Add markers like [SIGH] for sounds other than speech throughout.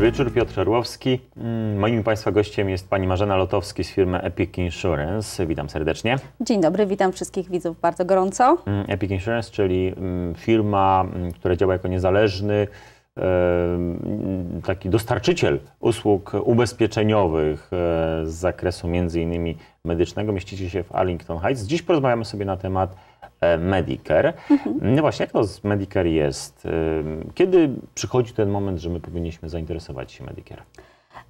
wieczór, Piotr Orłowski. Mm, moim Państwa gościem jest Pani Marzena Lotowski z firmy Epic Insurance. Witam serdecznie. Dzień dobry, witam wszystkich widzów bardzo gorąco. Mm, Epic Insurance, czyli mm, firma, która działa jako niezależny taki dostarczyciel usług ubezpieczeniowych e, z zakresu m.in. medycznego. Mieścicie się w Arlington Heights. Dziś porozmawiamy sobie na temat e, Medicare. Mhm. No właśnie, jak to z Medicare jest? E, kiedy przychodzi ten moment, że my powinniśmy zainteresować się Medicare?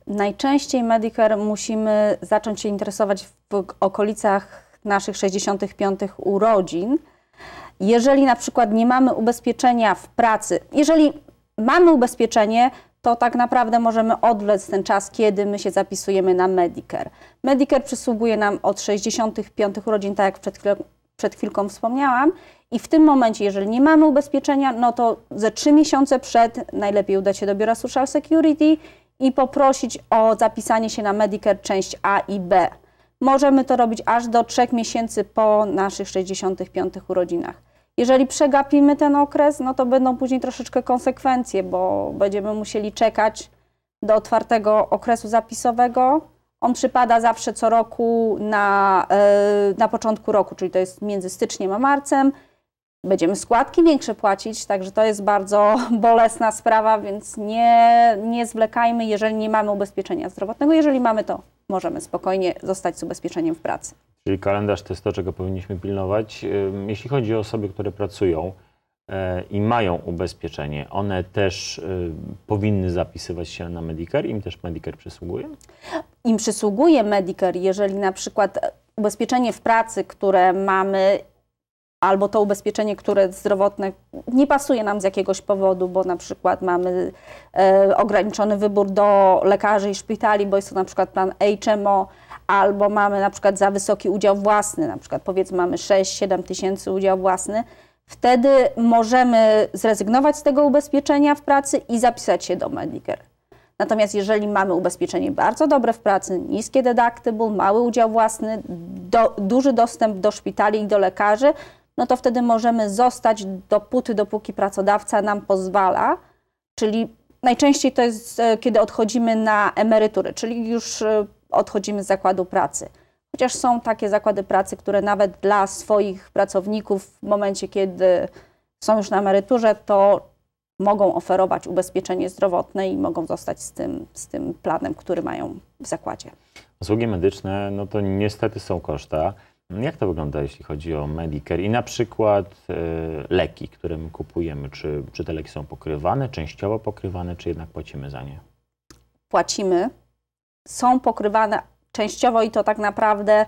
Najczęściej Medicare musimy zacząć się interesować w okolicach naszych 65 urodzin. Jeżeli na przykład nie mamy ubezpieczenia w pracy, jeżeli mamy ubezpieczenie, to tak naprawdę możemy odwlec ten czas, kiedy my się zapisujemy na Medicare. Medicare przysługuje nam od 65 urodzin, tak jak przed chwilą, przed chwilką wspomniałam. I w tym momencie, jeżeli nie mamy ubezpieczenia, no to ze 3 miesiące przed najlepiej udać się do biura Social Security i poprosić o zapisanie się na Medicare część A i B. Możemy to robić aż do 3 miesięcy po naszych 65 urodzinach. Jeżeli przegapimy ten okres, no to będą później troszeczkę konsekwencje, bo będziemy musieli czekać do otwartego okresu zapisowego. On przypada zawsze co roku na, e, na początku roku, czyli to jest między styczniem a marcem. Będziemy składki większe płacić, także to jest bardzo [LAUGHS] bolesna sprawa, więc nie, nie zwlekajmy, jeżeli nie mamy ubezpieczenia zdrowotnego. Jeżeli mamy, to możemy spokojnie zostać z ubezpieczeniem w pracy. Czyli kalendarz to jest to, czego powinniśmy pilnować. Jeśli chodzi o osoby, które pracują e, i mają ubezpieczenie, one też y, powinny zapisywać się na Medicare? Im też Medicare przysługuje? Im przysługuje Medicare, jeżeli na przykład ubezpieczenie w pracy, które mamy, albo to ubezpieczenie, które zdrowotne nie pasuje nam z jakiegoś powodu, bo na przykład mamy e, ograniczony wybór do lekarzy i szpitali, bo jest to na przykład plan HMO, albo mamy na przykład za wysoki udział własny, na przykład powiedzmy mamy 6-7 tysięcy udział własny, wtedy możemy zrezygnować z tego ubezpieczenia w pracy i zapisać się do Medicare. Natomiast jeżeli mamy ubezpieczenie bardzo dobre w pracy, niskie deductible, mały udział własny, do, duży dostęp do szpitali i do lekarzy, no to wtedy możemy zostać dopóty, dopóki pracodawca nam pozwala, czyli najczęściej to jest, e, kiedy odchodzimy na emeryturę, czyli już e, odchodzimy z zakładu pracy. Chociaż są takie zakłady pracy, które nawet dla swoich pracowników w momencie, kiedy są już na emeryturze, to mogą oferować ubezpieczenie zdrowotne i mogą zostać z tym, z tym planem, który mają w zakładzie. Usługi medyczne, no to niestety są koszta. No jak to wygląda, jeśli chodzi o Medicare i na przykład e, leki, które my kupujemy? Czy, czy te leki są pokrywane, częściowo pokrywane, czy jednak płacimy za nie? Płacimy. Są pokrywane częściowo i to tak naprawdę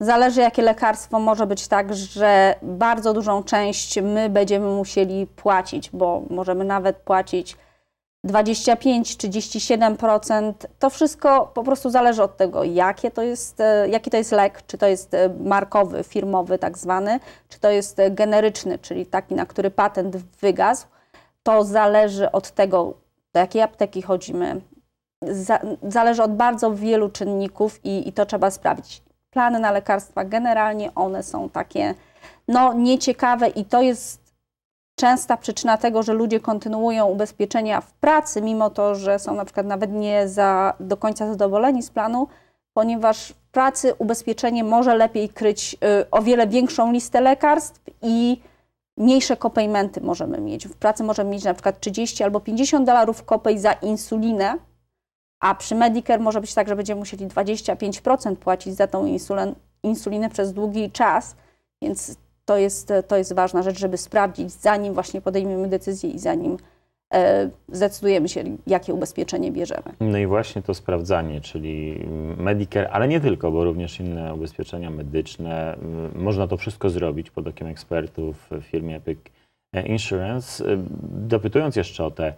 zależy, jakie lekarstwo. Może być tak, że bardzo dużą część my będziemy musieli płacić, bo możemy nawet płacić 25, 37%. To wszystko po prostu zależy od tego, jakie to jest, e, jaki to jest lek, czy to jest e, markowy, firmowy tak zwany, czy to jest e, generyczny, czyli taki, na który patent wygasł. To zależy od tego, do jakiej apteki chodzimy. Zależy od bardzo wielu czynników i, i to trzeba sprawdzić. Plany na lekarstwa generalnie one są takie no nieciekawe i to jest częsta przyczyna tego, że ludzie kontynuują ubezpieczenia w pracy, mimo to, że są na przykład nawet nie za, do końca zadowoleni z planu, ponieważ w pracy ubezpieczenie może lepiej kryć y, o wiele większą listę lekarstw i mniejsze kopejmenty możemy mieć. W pracy możemy mieć na przykład 30 albo 50 dolarów kopej za insulinę, a przy Medicare może być tak, że będziemy musieli 25% płacić za tą insulen, insulinę przez długi czas, więc to jest, e, to jest ważna rzecz, żeby sprawdzić, zanim właśnie podejmiemy decyzję i zanim e, zdecydujemy się, jakie ubezpieczenie bierzemy. No i właśnie to sprawdzanie, czyli Medicare, ale nie tylko, bo również inne ubezpieczenia medyczne. Można to wszystko zrobić pod okiem ekspertów w firmie Epic Insurance. E, dopytując jeszcze o te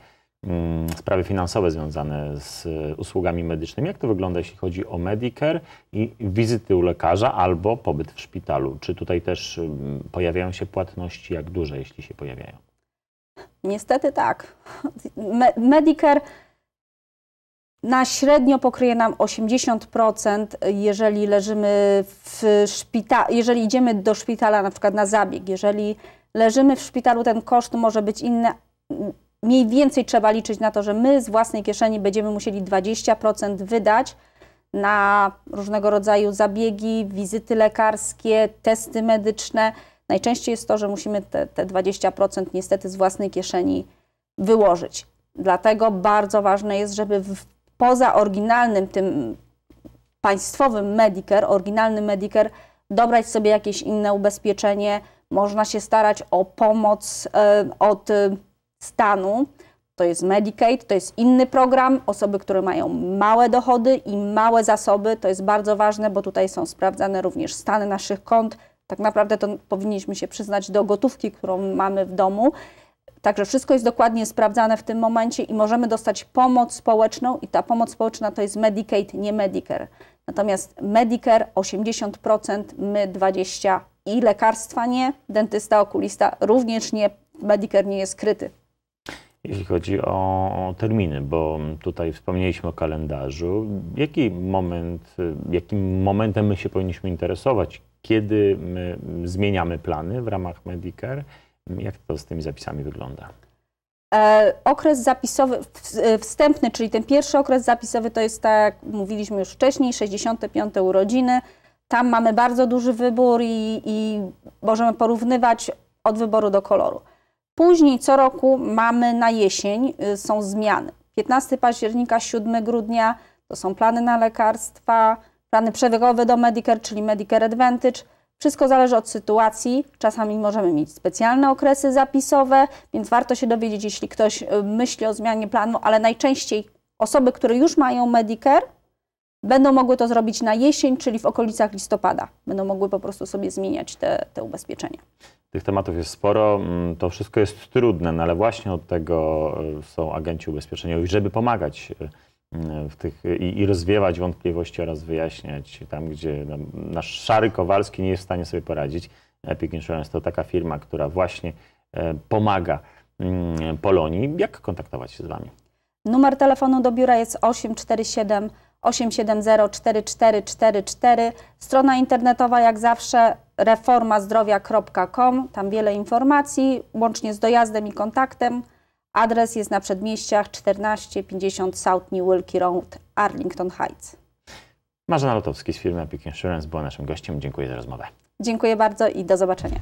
Mm, sprawy finansowe związane z e, usługami medycznymi. Jak to wygląda, jeśli chodzi o Medicare i wizyty u lekarza albo pobyt w szpitalu? Czy tutaj też e, pojawiają się płatności, jak duże, jeśli się pojawiają? Niestety tak. Medicare na średnio pokryje nam 80%, jeżeli leżymy w szpitalu, jeżeli idziemy do szpitala na przykład na zabieg, jeżeli leżymy w szpitalu, ten koszt może być inny mniej więcej trzeba liczyć na to, że my z własnej kieszeni będziemy musieli 20% wydać na różnego rodzaju zabiegi, wizyty lekarskie, testy medyczne. Najczęściej jest to, że musimy te, te 20% niestety z własnej kieszeni wyłożyć. Dlatego bardzo ważne jest, żeby w, poza oryginalnym tym państwowym Medicare, oryginalny Medicare, dobrać sobie jakieś inne ubezpieczenie. Można się starać o pomoc y, od y, stanu, to jest Medicaid, to jest inny program. Osoby, które mają małe dochody i małe zasoby, to jest bardzo ważne, bo tutaj są sprawdzane również stany naszych kont. Tak naprawdę to powinniśmy się przyznać do gotówki, którą mamy w domu. Także wszystko jest dokładnie sprawdzane w tym momencie i możemy dostać pomoc społeczną i ta pomoc społeczna to jest Medicaid, nie Medicare. Natomiast Medicare 80%, my 20% i lekarstwa nie, dentysta, okulista również nie, Medicare nie jest kryty jeśli chodzi o terminy, bo tutaj wspomnieliśmy o kalendarzu. Jaki moment, jakim momentem my się powinniśmy interesować, kiedy zmieniamy plany w ramach Medicare? Jak to z tymi zapisami wygląda? E, okres zapisowy, wstępny, czyli ten pierwszy okres zapisowy, to jest tak, jak mówiliśmy już wcześniej, 65 urodziny. Tam mamy bardzo duży wybór i, i możemy porównywać od wyboru do koloru. Później co roku mamy na jesień, y, są zmiany. 15 października, 7 grudnia to są plany na lekarstwa, plany przebiegowe do Medicare, czyli Medicare Advantage. Wszystko zależy od sytuacji. Czasami możemy mieć specjalne okresy zapisowe, więc warto się dowiedzieć, jeśli ktoś y, myśli o zmianie planu, ale najczęściej osoby, które już mają Medicare, Będą mogły to zrobić na jesień, czyli w okolicach listopada. Będą mogły po prostu sobie zmieniać te, te ubezpieczenia. Tych tematów jest sporo, mm, to wszystko jest trudne, no ale właśnie od tego y, są agenci ubezpieczeniowi, żeby pomagać y, y, w tych, i, i rozwiewać wątpliwości oraz wyjaśniać tam, gdzie no, nasz szary Kowalski nie jest w stanie sobie poradzić. Epic Insurance to taka firma, która właśnie e, pomaga mm, Polonii. Jak kontaktować się z Wami? Numer telefonu do biura jest 847 8704444. Strona internetowa jak zawsze reformazdrowia.com. Tam wiele informacji, łącznie z dojazdem i kontaktem. Adres jest na przedmieściach 1450 South New Wilkie Road, Arlington Heights. Marzena Lotowski z firmy Epic Insurance była naszym gościem. Dziękuję za rozmowę. Dziękuję bardzo i do zobaczenia.